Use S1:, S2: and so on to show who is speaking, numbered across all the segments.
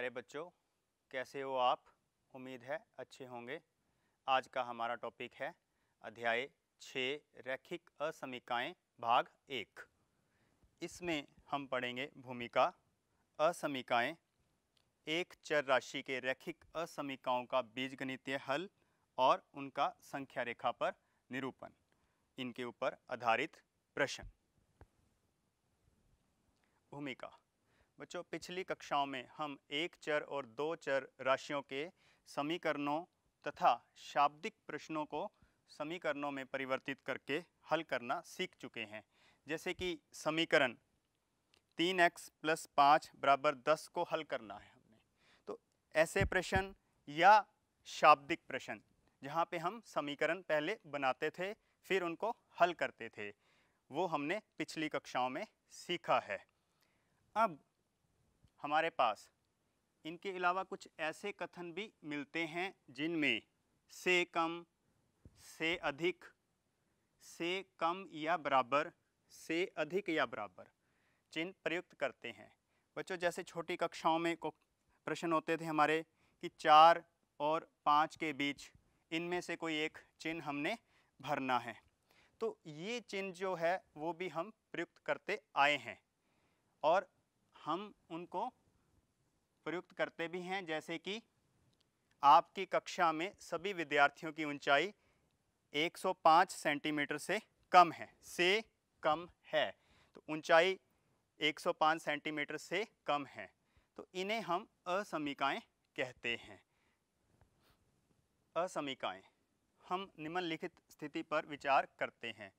S1: प्यारे बच्चों कैसे हो आप उम्मीद है अच्छे होंगे आज का हमारा टॉपिक है अध्याय छः रैखिक असमिकाएं भाग एक इसमें हम पढ़ेंगे भूमिका असमिकाएं एक चर राशि के रैखिक असमिकाओं का बीजगणितीय हल और उनका संख्या रेखा पर निरूपण इनके ऊपर आधारित प्रश्न भूमिका बच्चों पिछली कक्षाओं में हम एक चर और दो चर राशियों के समीकरणों तथा शाब्दिक प्रश्नों को समीकरणों में परिवर्तित करके हल करना सीख चुके हैं जैसे कि समीकरण तीन एक्स प्लस पाँच बराबर दस को हल करना है हमने तो ऐसे प्रश्न या शाब्दिक प्रश्न जहाँ पे हम समीकरण पहले बनाते थे फिर उनको हल करते थे वो हमने पिछली कक्षाओं में सीखा है अब हमारे पास इनके अलावा कुछ ऐसे कथन भी मिलते हैं जिनमें से कम से अधिक से कम या बराबर से अधिक या बराबर चिन्ह प्रयुक्त करते हैं बच्चों जैसे छोटी कक्षाओं में प्रश्न होते थे हमारे कि चार और पाँच के बीच इनमें से कोई एक चिन्ह हमने भरना है तो ये चिन्ह जो है वो भी हम प्रयुक्त करते आए हैं और हम उनको प्रयुक्त करते भी हैं जैसे कि आपकी कक्षा में सभी विद्यार्थियों की ऊंचाई 105 सेंटीमीटर से कम है से कम है तो ऊंचाई 105 सेंटीमीटर से कम है तो इन्हें हम असमिकाएं कहते हैं असमिकाएं हम निम्नलिखित स्थिति पर विचार करते हैं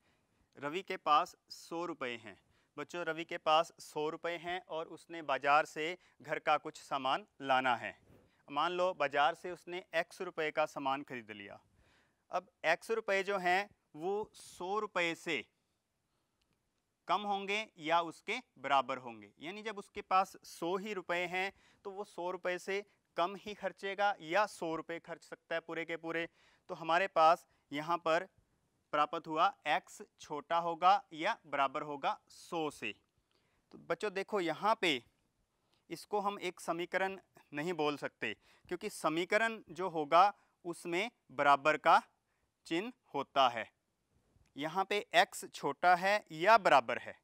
S1: रवि के पास सौ रुपये हैं बच्चों रवि के पास सौ रुपये हैं और उसने बाज़ार से घर का कुछ सामान लाना है मान लो बाज़ार से उसने एक्स रुपये का सामान खरीद लिया अब एक्स रुपये जो हैं वो सौ रुपये से कम होंगे या उसके बराबर होंगे यानी जब उसके पास सौ ही रुपये हैं तो वो सौ रुपये से कम ही खर्चेगा या सौ रुपये खर्च सकता है पूरे के पूरे तो हमारे पास यहाँ पर प्राप्त हुआ एक्स छोटा होगा या बराबर होगा सौ से तो बच्चों देखो यहाँ पे इसको हम एक समीकरण नहीं बोल सकते क्योंकि समीकरण जो होगा उसमें बराबर का चिन्ह होता है यहाँ पे x छोटा है या बराबर है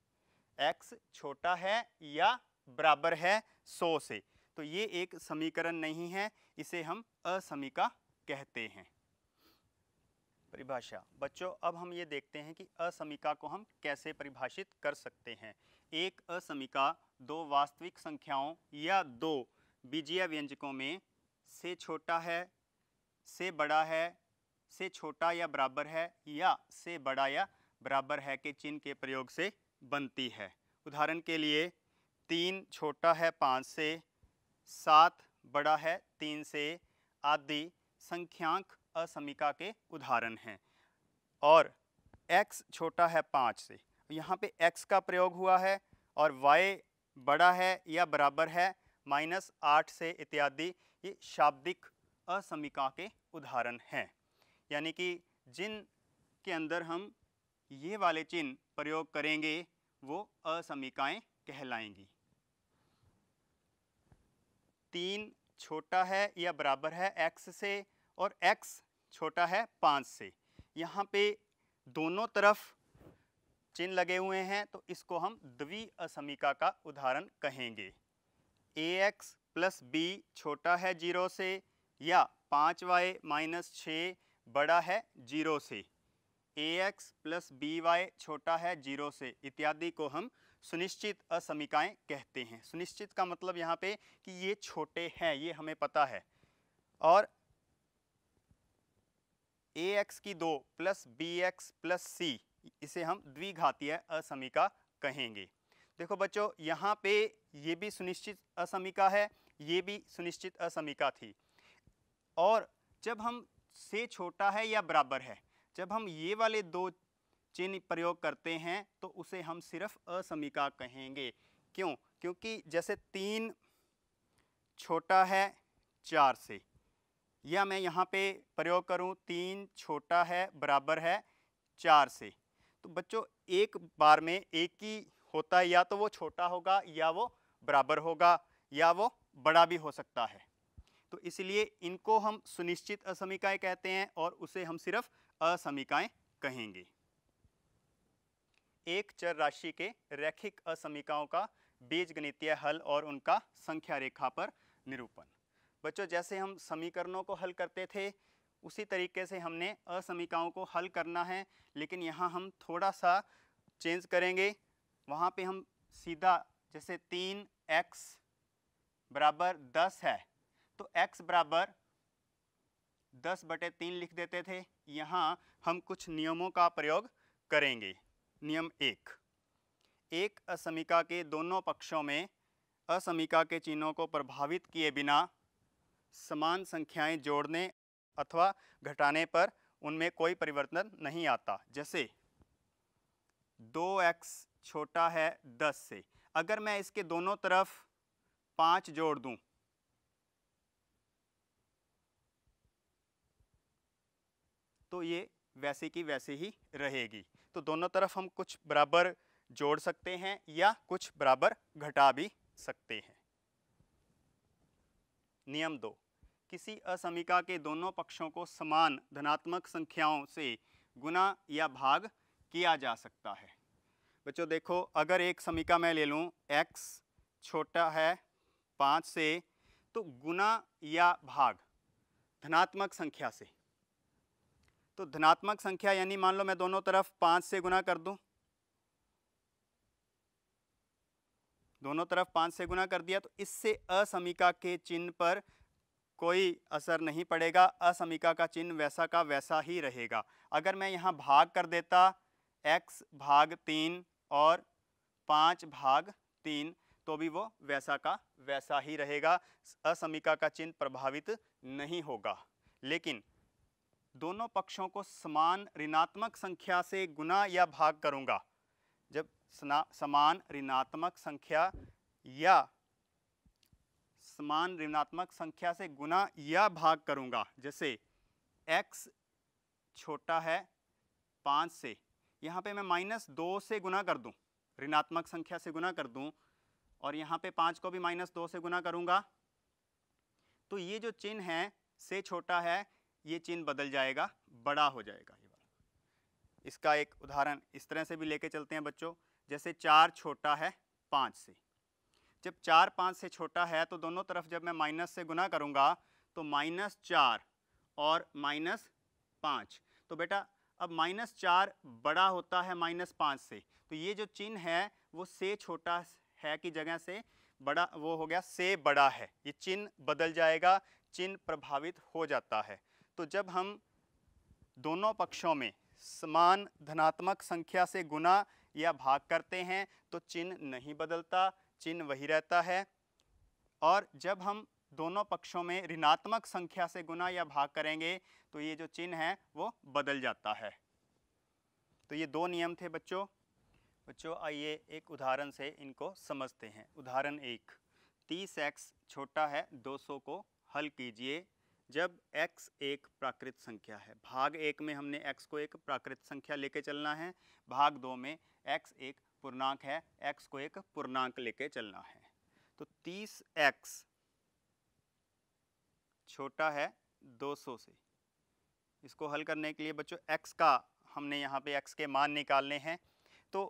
S1: x छोटा है या बराबर है 100 से तो ये एक समीकरण नहीं है इसे हम असमिका कहते हैं परिभाषा बच्चों अब हम ये देखते हैं कि असमिका को हम कैसे परिभाषित कर सकते हैं एक असमिका दो वास्तविक संख्याओं या दो बीजीय व्यंजकों में से छोटा है से बड़ा है से छोटा या बराबर है या से बड़ा या बराबर है के चिन्ह के प्रयोग से बनती है उदाहरण के लिए तीन छोटा है पाँच से सात बड़ा है तीन से आदि संख्यांक असमिका के उदाहरण हैं और x छोटा है पाँच से यहाँ पे x का प्रयोग हुआ है और y बड़ा है या बराबर है माइनस आठ से इत्यादि ये शाब्दिक असमिका के उदाहरण हैं यानी कि जिन के अंदर हम ये वाले चिन्ह प्रयोग करेंगे वो असमिकाएं कहलाएंगी तीन छोटा है या बराबर है x से और x छोटा है पाँच से यहाँ पे दोनों तरफ चिन्ह लगे हुए हैं तो इसको हम द्वि असमिका का उदाहरण कहेंगे ए एक्स प्लस बी छोटा है जीरो से या पाँच वाई माइनस छ बड़ा है जीरो से a x plus b y छोटा है जीरो से इत्यादि को हम सुनिश्चित असमिकाएं कहते हैं सुनिश्चित का मतलब यहाँ पे कि ये छोटे हैं ये हमें पता है और ए एक्स की दो plus b x plus c इसे हम द्विघातीय असमिका कहेंगे देखो बच्चों यहाँ पे ये भी सुनिश्चित असमिका है ये भी सुनिश्चित असमिका थी और जब हम से छोटा है या बराबर है जब हम ये वाले दो चिन्ह प्रयोग करते हैं तो उसे हम सिर्फ असमिका कहेंगे क्यों क्योंकि जैसे तीन छोटा है चार से या मैं यहाँ पे प्रयोग करूँ तीन छोटा है बराबर है चार से तो बच्चों एक बार में एक ही होता है या तो वो छोटा होगा या वो बराबर होगा या वो बड़ा भी हो सकता है तो इसलिए इनको हम सुनिश्चित असमिकाएँ कहते हैं और उसे हम सिर्फ असमिकाएँ कहेंगे एक चर राशि के रैखिक असमिकाओं का बीजगणितीय हल और उनका संख्या रेखा पर निरूपण बच्चों जैसे हम समीकरणों को हल करते थे उसी तरीके से हमने असमीकाओं को हल करना है लेकिन यहाँ हम थोड़ा सा चेंज करेंगे वहाँ पे हम सीधा जैसे तीन एक्स बराबर दस है तो एक्स बराबर दस बटे तीन लिख देते थे यहाँ हम कुछ नियमों का प्रयोग करेंगे नियम एक एक असमिका के दोनों पक्षों में असमिका के चिन्हों को प्रभावित किए बिना समान संख्याएं जोड़ने अथवा घटाने पर उनमें कोई परिवर्तन नहीं आता जैसे दो एक्स छोटा है दस से अगर मैं इसके दोनों तरफ पाँच जोड़ दूं तो ये वैसे की वैसे ही रहेगी तो दोनों तरफ हम कुछ बराबर जोड़ सकते हैं या कुछ बराबर घटा भी सकते हैं नियम दो किसी असमिका के दोनों पक्षों को समान धनात्मक संख्याओं से गुना या भाग किया जा सकता है बच्चों देखो अगर एक समीका मैं ले लूँ एक्स छोटा है पाँच से तो गुना या भाग धनात्मक संख्या से तो धनात्मक संख्या यानी मान लो मैं दोनों तरफ पाँच से गुना कर दूँ दोनों तरफ पाँच से गुना कर दिया तो इससे असमिका के चिन्ह पर कोई असर नहीं पड़ेगा असमिका का चिन्ह वैसा का वैसा ही रहेगा अगर मैं यहाँ भाग कर देता x भाग तीन और पाँच भाग तीन तो भी वो वैसा का वैसा ही रहेगा असमिका का चिन्ह प्रभावित नहीं होगा लेकिन दोनों पक्षों को समान ऋणात्मक संख्या से गुना या भाग करूंगा जब समान ऋणात्मक संख्या या समान ऋणात्मक संख्या से गुना या भाग करूंगा जैसे x छोटा है पाँच से यहाँ पे मैं माइनस दो से गुना कर दूँ ऋणात्मक संख्या से गुना कर दूँ और यहाँ पे पाँच को भी माइनस दो से गुना करूँगा तो ये जो चिन्ह है से छोटा है ये चिन्ह बदल जाएगा बड़ा हो जाएगा ये वाला इसका एक उदाहरण इस तरह से भी लेके चलते हैं बच्चों जैसे चार छोटा है पाँच से जब चार पाँच से छोटा है तो दोनों तरफ जब मैं माइनस से गुना करूँगा तो माइनस चार और माइनस पाँच तो बेटा अब माइनस चार बड़ा होता है माइनस पाँच से तो ये जो चिन्ह है वो से छोटा है की जगह से बड़ा वो हो गया से बड़ा है ये चिन्ह बदल जाएगा चिन्ह प्रभावित हो जाता है तो जब हम दोनों पक्षों में समान धनात्मक संख्या से गुना या भाग करते हैं तो चिन्ह नहीं बदलता चिन्ह वही रहता है और जब हम दोनों पक्षों में ऋणात्मक संख्या से गुना या भाग करेंगे तो ये जो चिन्ह है वो बदल जाता है तो ये दो नियम थे बच्चों बच्चों आइए एक उदाहरण से इनको समझते हैं उदाहरण एक तीस एक्स छोटा है दो सौ को हल कीजिए जब एक्स एक प्राकृत संख्या है भाग एक में हमने एक्स को एक प्राकृत संख्या लेके चलना है भाग दो में एक्स एक पूर्णांक है एक्स को एक पूर्णांक लेके चलना है तो तीस एक्स छोटा है दो सौ से इसको हल करने के लिए बच्चों एक्स का हमने यहाँ पे एक्स के मान निकालने हैं तो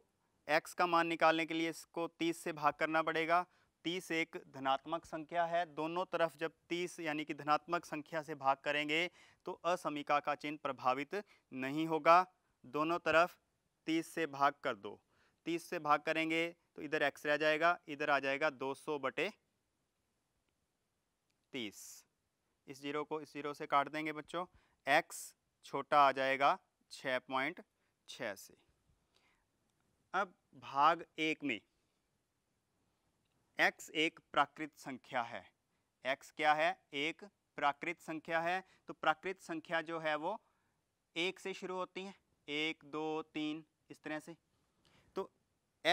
S1: एक्स का मान निकालने के लिए इसको तीस से भाग करना पड़ेगा तीस एक धनात्मक संख्या है दोनों तरफ जब तीस यानी कि धनात्मक संख्या से भाग करेंगे तो असमिका का चिन्ह प्रभावित नहीं होगा दोनों तरफ तीस से भाग कर दो तीस से भाग करेंगे तो इधर एक्स रह जाएगा इधर आ जाएगा दो सौ बटे तीस इस जीरो को इस जीरो से काट देंगे बच्चों एक्स छोटा आ जाएगा छ पॉइंट छ से अब भाग एक में एक्स एक प्राकृत संख्या है एक्स क्या है एक प्राकृत संख्या है तो प्राकृत संख्या जो है वो एक से शुरू होती है एक दो तीन इस तरह से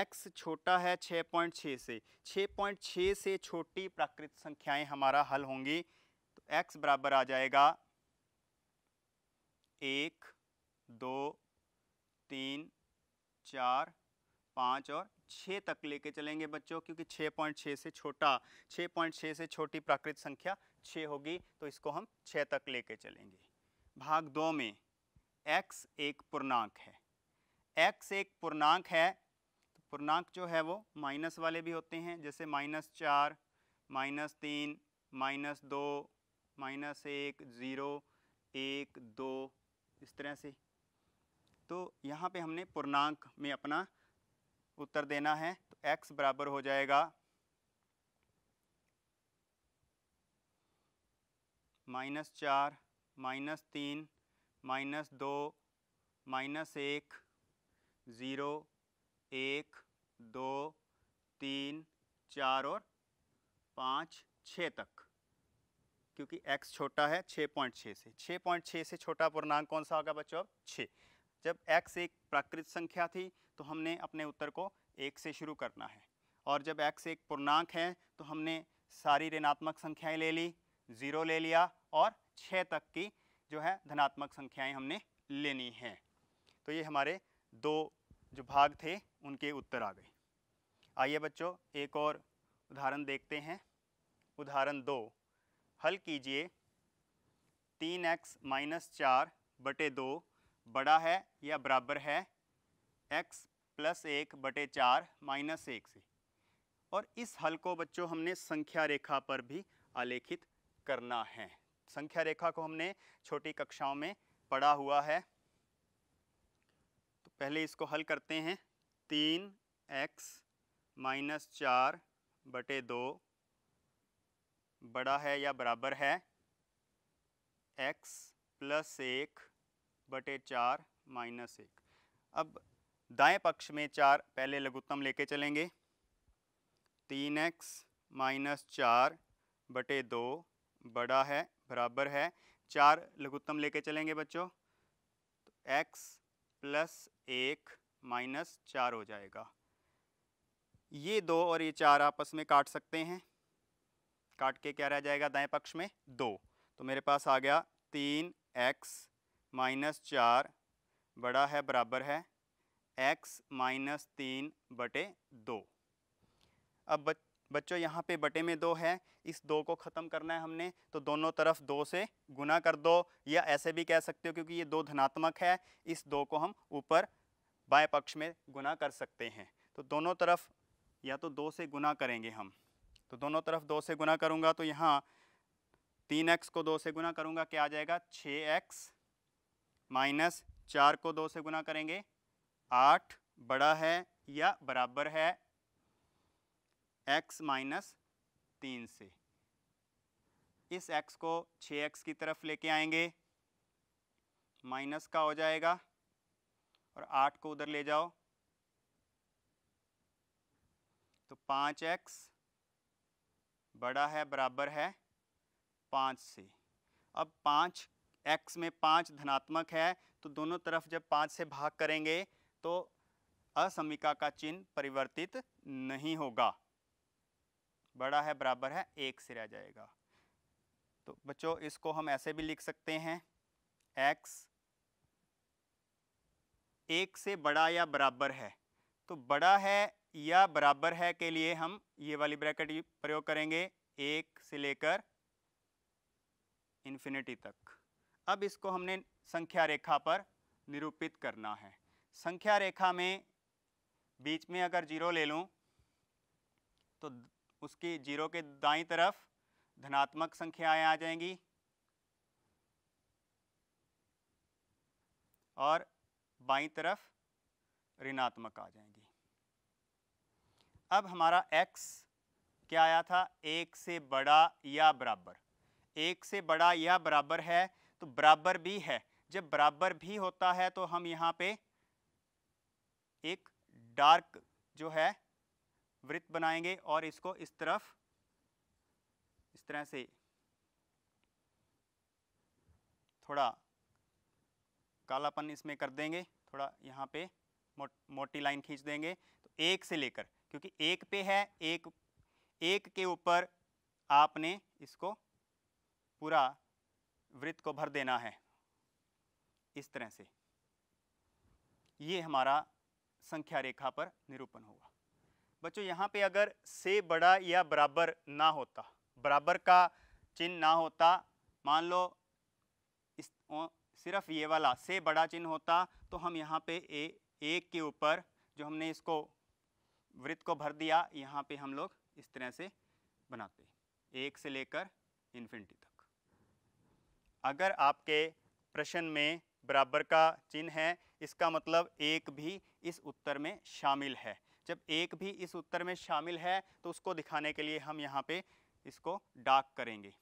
S1: x छोटा है 6.6 से 6.6 से छोटी प्राकृत संख्याएं हमारा हल होंगी तो x बराबर आ जाएगा एक दो तीन चार पाँच और छः तक लेके चलेंगे बच्चों क्योंकि 6.6 से छोटा 6.6 से छोटी प्राकृत संख्या छः होगी तो इसको हम छः तक लेके चलेंगे भाग दो में x एक पूर्णांक है x एक पूर्णांक है पूर्णांक जो है वो माइनस वाले भी होते हैं जैसे माइनस चार माइनस तीन माइनस दो माइनस एक ज़ीरो एक दो इस तरह से तो यहाँ पे हमने पूर्णांक में अपना उत्तर देना है तो x बराबर हो जाएगा माइनस चार माइनस तीन माइनस दो माइनस एक ज़ीरो एक दो तीन चार और पाँच छः तक क्योंकि x छोटा है 6.6 से 6.6 से छोटा पूर्णांक कौन सा होगा बच्चों अब छः जब x एक प्राकृत संख्या थी तो हमने अपने उत्तर को एक से शुरू करना है और जब x एक पूर्णांक है तो हमने सारी ऋणात्मक संख्याएं ले ली ज़ीरो ले लिया और छः तक की जो है धनात्मक संख्याएं हमने लेनी हैं तो ये हमारे दो जो भाग थे उनके उत्तर आ गए आइए बच्चों एक और उदाहरण देखते हैं उदाहरण दो हल कीजिए तीन एक्स माइनस चार बटे दो बड़ा है या बराबर है एक्स प्लस एक बटे चार माइनस एक से और इस हल को बच्चों हमने संख्या रेखा पर भी आलेखित करना है संख्या रेखा को हमने छोटी कक्षाओं में पढ़ा हुआ है तो पहले इसको हल करते हैं तीन एक्स माइनस चार बटे दो बड़ा है या बराबर है एक्स प्लस एक बटे चार माइनस एक अब दाएं पक्ष में चार पहले लघुत्तम लेके चलेंगे तीन एक्स माइनस चार बटे दो बड़ा है बराबर है चार लघुत्तम लेके चलेंगे बच्चों तो एक्स प्लस एक माइनस चार हो जाएगा ये दो और ये चार आपस में काट सकते हैं काट के क्या रह जाएगा दाएं पक्ष में दो तो मेरे पास आ गया तीन एक्स माइनस चार बड़ा है बराबर है एक्स माइनस तीन बटे दो अब बच, बच्चों यहाँ पे बटे में दो है इस दो को ख़त्म करना है हमने तो दोनों तरफ दो से गुना कर दो या ऐसे भी कह सकते हो क्योंकि ये दो धनात्मक है इस दो को हम ऊपर बाएं पक्ष में गुना कर सकते हैं तो दोनों तरफ या तो दो से गुना करेंगे हम तो दोनों तरफ दो से गुना करूँगा तो यहाँ तीन एक्स को दो से गुना करूँगा क्या आ जाएगा छः एक्स माइनस चार को दो से गुना करेंगे आठ बड़ा है या बराबर है एक्स माइनस तीन से इस एक्स को छः एक्स की तरफ लेके आएंगे माइनस का हो जाएगा और आठ को उधर ले जाओ तो पाँच एक्स बड़ा है बराबर है पाँच से अब पाँच एक्स में पाँच धनात्मक है तो दोनों तरफ जब पाँच से भाग करेंगे तो असमिका का चिन्ह परिवर्तित नहीं होगा बड़ा है बराबर है एक से रह जाएगा तो बच्चों इसको हम ऐसे भी लिख सकते हैं एक्स एक से बड़ा या बराबर है तो बड़ा है या बराबर है के लिए हम ये वाली ब्रैकेट प्रयोग करेंगे एक से लेकर इन्फिनिटी तक अब इसको हमने संख्या रेखा पर निरूपित करना है संख्या रेखा में बीच में अगर जीरो ले लूँ तो उसकी जीरो के दाई तरफ धनात्मक संख्याएं आ जाएंगी और बाई तरफ ऋणात्मक आ जाएंगी अब हमारा x क्या आया था एक से बड़ा या बराबर एक से बड़ा या बराबर है तो बराबर भी है जब बराबर भी होता है तो हम यहाँ पे एक डार्क जो है वृत्त बनाएंगे और इसको इस तरफ इस तरह से थोड़ा कालापन इसमें कर देंगे थोड़ा यहाँ पे मोटी लाइन खींच देंगे तो एक से लेकर क्योंकि एक पे है एक एक के ऊपर आपने इसको पूरा वृत्त को भर देना है इस तरह से ये हमारा संख्या रेखा पर निरूपण होगा बच्चों यहाँ पे अगर से बड़ा या बराबर ना होता बराबर का चिन्ह ना होता मान लो इस ओ, सिर्फ ये वाला से बड़ा चिन्ह होता तो हम यहाँ पे ए एक के ऊपर जो हमने इसको वृत्त को भर दिया यहाँ पे हम लोग इस तरह से बनाते हैं एक से लेकर इन्फिनिटी तक अगर आपके प्रश्न में बराबर का चिन्ह है इसका मतलब एक भी इस उत्तर में शामिल है जब एक भी इस उत्तर में शामिल है तो उसको दिखाने के लिए हम यहाँ पे इसको डाक करेंगे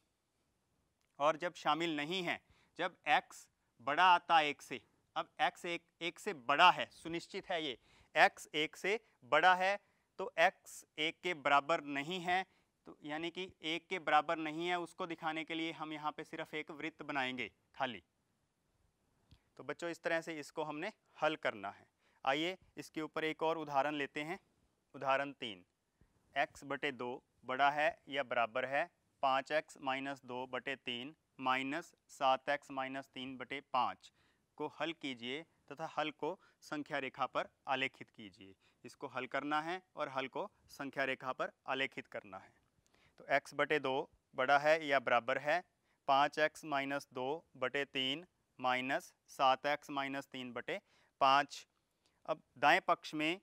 S1: और जब शामिल नहीं है जब x बड़ा आता है एक से अब x एक एक से बड़ा है सुनिश्चित है ये x एक से बड़ा है तो x एक के बराबर नहीं है तो यानी कि एक के बराबर नहीं है उसको दिखाने के लिए हम यहाँ पे सिर्फ एक वृत्त बनाएंगे खाली तो बच्चों इस तरह से इसको हमने हल करना है आइए इसके ऊपर एक और उदाहरण लेते हैं उदाहरण तीन x बटे दो बड़ा है या बराबर है पाँच एक्स माइनस दो बटे तीन माइनस सात एक्स माइनस तीन बटे पाँच को हल कीजिए तथा हल को संख्या रेखा पर आलेखित कीजिए इसको हल करना है और हल को संख्या रेखा पर आलेखित करना है तो x बटे दो बड़ा है या बराबर है पाँच एक्स माइनस दो बटे तीन माइनस सात एक्स माइनस तीन बटे पाँच अब दाएं पक्ष में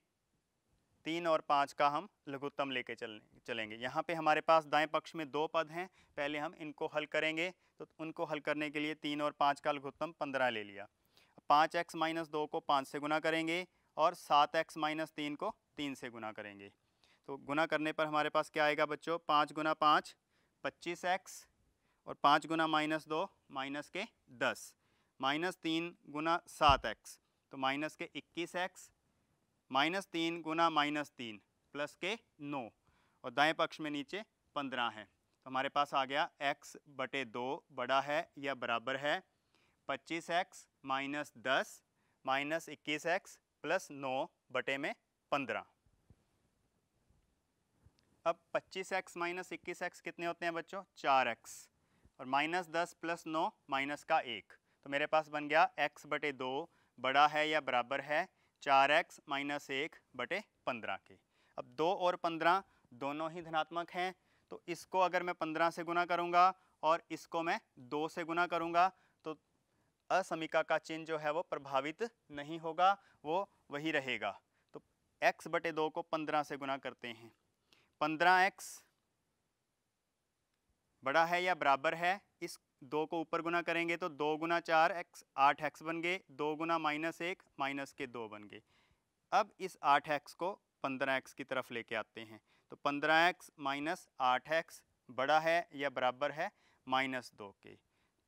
S1: तीन और पाँच का हम लघुत्तम लेके चल चलेंगे यहाँ पे हमारे पास दाएं पक्ष में दो पद हैं पहले हम इनको हल करेंगे तो उनको हल करने के लिए तीन और पाँच का लघुत्तम पंद्रह ले लिया पाँच एक्स माइनस दो को पाँच से गुना करेंगे और सात एक्स माइनस तीन को तीन से गुना करेंगे तो गुना करने पर हमारे पास क्या आएगा बच्चों पाँच गुना पाँच पच्चीस एक्स और पाँच गुना माइनस दो माइनस के दस माइनस तीन गुना सात एक्स तो माइनस के इक्कीस एक्स माइनस तीन गुना माइनस तीन प्लस के नौ और दाएं पक्ष में नीचे पंद्रह है तो हमारे पास आ गया एक्स बटे दो बड़ा है या बराबर है पच्चीस एक्स माइनस दस माइनस इक्कीस एक्स प्लस नौ बटे में पंद्रह अब पच्चीस एक्स माइनस इक्कीस एक्स कितने होते हैं बच्चों चार एक्स और माइनस दस प्लस नौ माइनस का एक तो मेरे पास बन गया एक्स बटे दो बड़ा है या बराबर है चार एक्स माइनस एक बटे पंद्रह के अब दो और पंद्रह दोनों ही धनात्मक हैं तो इसको अगर मैं पंद्रह से गुना करूँगा और इसको मैं दो से गुना करूँगा असमिका का चिन्ह जो है वो प्रभावित नहीं होगा वो वही रहेगा तो x बटे दो को पंद्रह से गुना करते हैं पंद्रह एक्स बड़ा है या बराबर है इस दो को ऊपर गुना करेंगे तो दो गुना चार एक्स आठ एक्स बन गए दो गुना माइनस एक माइनस के दो बन गए अब इस आठ एक्स को पंद्रह एक्स की तरफ लेके आते हैं तो पंद्रह एक्स माइनस आठ एक्स बड़ा है या बराबर है माइनस दो के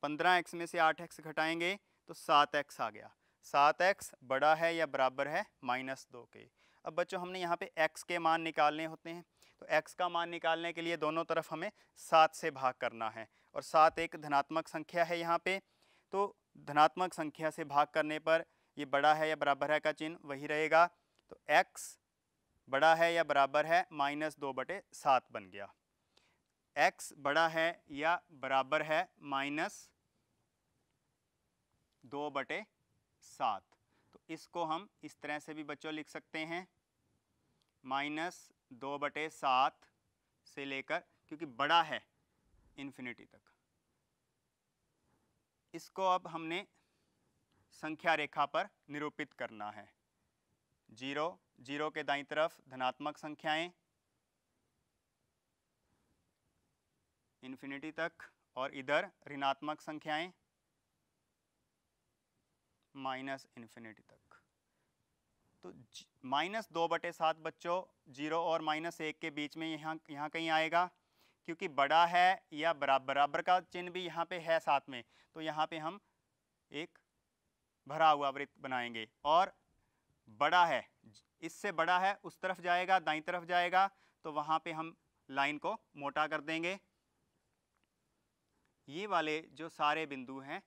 S1: पंद्रह एक्स में से आठ एक्स घटाएंगे तो सात एक्स आ गया सात एक्स बड़ा है या बराबर है माइनस दो के अब बच्चों हमने यहाँ पे एक्स के मान निकालने होते हैं तो एक्स का मान निकालने के लिए दोनों तरफ हमें सात से भाग करना है और सात एक धनात्मक संख्या है यहाँ पर तो धनात्मक संख्या से भाग करने पर ये बड़ा है या बराबर है का चिन्ह वही रहेगा तो एक्स बड़ा है या बराबर है माइनस दो बटे सात बन गया एक्स बड़ा है या बराबर है माइनस दो बटे सात तो इसको हम इस तरह से भी बच्चों लिख सकते हैं माइनस दो बटे सात से लेकर क्योंकि बड़ा है इन्फिनिटी तक इसको अब हमने संख्या रेखा पर निरूपित करना है जीरो जीरो के दाई तरफ धनात्मक संख्याएं इन्फिनिटी तक और इधर ऋणात्मक संख्याएं माइनस इन्फिनिटी तक तो माइनस दो बटे सात बच्चों जीरो और माइनस एक के बीच में यहाँ यहाँ कहीं आएगा क्योंकि बड़ा है या बराबर बराबर का चिन्ह भी यहाँ पे है साथ में तो यहाँ पे हम एक भरा हुआ वृत्त बनाएंगे और बड़ा है इससे बड़ा है उस तरफ जाएगा दाई तरफ जाएगा तो वहाँ पे हम लाइन को मोटा कर देंगे ये वाले जो सारे बिंदु हैं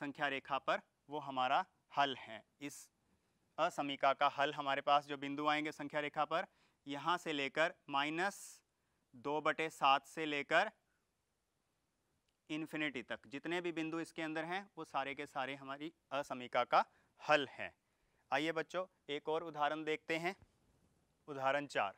S1: संख्या रेखा पर वो हमारा हल है इस असमीका का हल हमारे पास जो बिंदु आएंगे संख्या रेखा पर यहाँ से लेकर माइनस दो बटे सात से लेकर इन्फिनिटी तक जितने भी बिंदु इसके अंदर हैं वो सारे के सारे हमारी असमीका का हल है आइए बच्चों एक और उदाहरण देखते हैं उदाहरण चार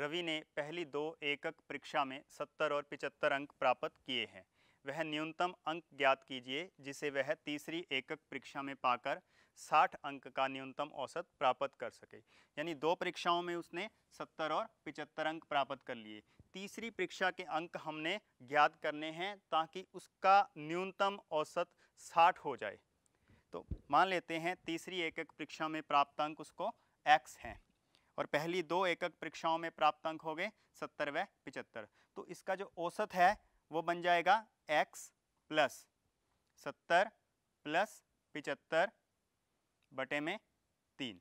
S1: रवि ने पहली दो एकक परीक्षा में सत्तर और पिचहत्तर अंक प्राप्त किए हैं वह न्यूनतम अंक ज्ञात कीजिए जिसे वह तीसरी एकक परीक्षा में पाकर 60 अंक का न्यूनतम औसत प्राप्त कर सके यानी दो परीक्षाओं में उसने 70 और 75 अंक प्राप्त कर लिए तीसरी परीक्षा के अंक हमने ज्ञात करने हैं ताकि उसका न्यूनतम औसत 60 हो जाए तो मान लेते हैं तीसरी एकक परीक्षा में प्राप्त अंक उसको एक्स हैं और पहली दो एकक परीक्षाओं में प्राप्त अंक हो गए सत्तर व पिचहत्तर तो इसका जो औसत है वो बन जाएगा x प्लस सत्तर प्लस पिचहत्तर बटे में तीन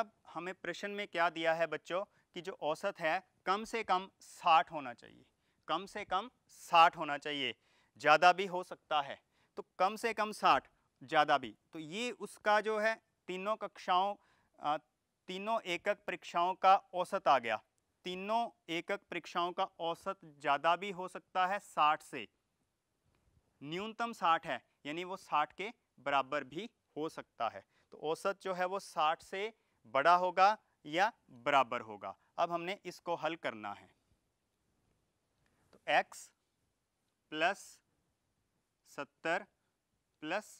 S1: अब हमें प्रश्न में क्या दिया है बच्चों कि जो औसत है कम से कम साठ होना चाहिए कम से कम साठ होना चाहिए ज़्यादा भी हो सकता है तो कम से कम साठ ज़्यादा भी तो ये उसका जो है तीनों कक्षाओं तीनों एकक परीक्षाओं का औसत आ गया तीनों एकक परीक्षाओं का औसत ज़्यादा भी हो सकता है साठ से न्यूनतम साठ है यानी वो साठ के बराबर भी हो सकता है तो औसत जो है वो साठ से बड़ा होगा या बराबर होगा अब हमने इसको हल करना है तो x प्लस सत्तर प्लस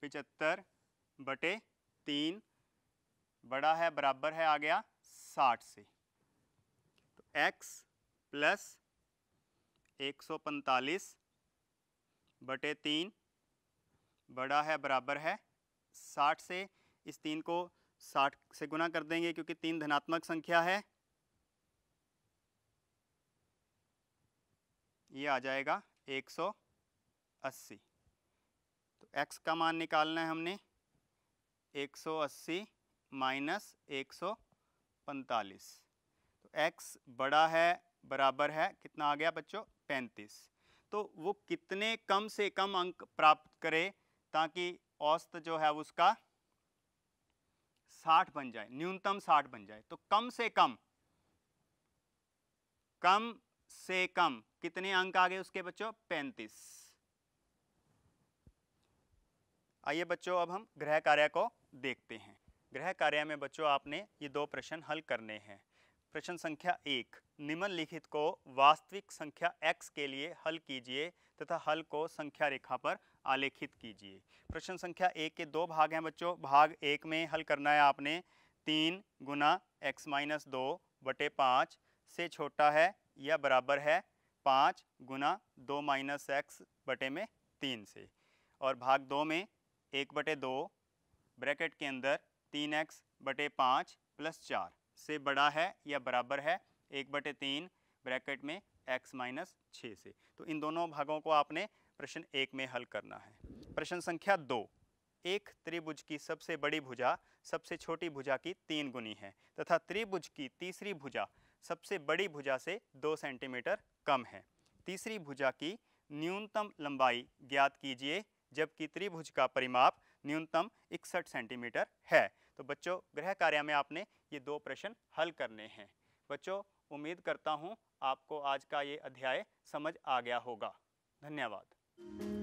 S1: पिचहत्तर बटे तीन बड़ा है बराबर है आ गया साठ से एक्स प्लस एक सौ पैंतालीस बटे तीन बड़ा है बराबर है साठ से इस तीन को साठ से गुना कर देंगे क्योंकि तीन धनात्मक संख्या है ये आ जाएगा एक सौ अस्सी तो एक्स का मान निकालना है हमने एक सौ अस्सी माइनस एक सौ पैंतालीस एक्स बड़ा है बराबर है कितना आ गया बच्चों पैंतीस तो वो कितने कम से कम अंक प्राप्त करे ताकि औस्त जो है उसका साठ बन जाए न्यूनतम साठ बन जाए तो कम से कम कम से कम कितने अंक आ गए उसके बच्चों पैंतीस आइए बच्चों अब हम गृह कार्य को देखते हैं गृह कार्य में बच्चों आपने ये दो प्रश्न हल करने हैं प्रश्न संख्या एक निम्नलिखित को वास्तविक संख्या x के लिए हल कीजिए तथा हल को संख्या रेखा पर आलेखित कीजिए प्रश्न संख्या एक के दो भाग हैं बच्चों भाग एक में हल करना है आपने तीन गुना एक्स माइनस दो बटे पाँच से छोटा है या बराबर है पाँच गुना दो माइनस एक्स बटे में तीन से और भाग दो में एक बटे दो ब्रैकेट के अंदर तीन एक्स बटे पाँच प्लस चार से बड़ा है या बराबर है एक बटे तीन ब्रैकेट में एक्स माइनस छः से तो इन दोनों भागों को आपने प्रश्न एक में हल करना है प्रश्न संख्या दो एक त्रिभुज की सबसे बड़ी भुजा सबसे छोटी भुजा की तीन गुनी है तथा त्रिभुज की तीसरी भुजा सबसे बड़ी भुजा से दो सेंटीमीटर कम है तीसरी भुजा की न्यूनतम लंबाई ज्ञात कीजिए जबकि त्रिभुज का परिमाप न्यूनतम इकसठ सेंटीमीटर है तो बच्चों गृह कार्य में आपने ये दो प्रश्न हल करने हैं बच्चों उम्मीद करता हूँ आपको आज का ये अध्याय समझ आ गया होगा धन्यवाद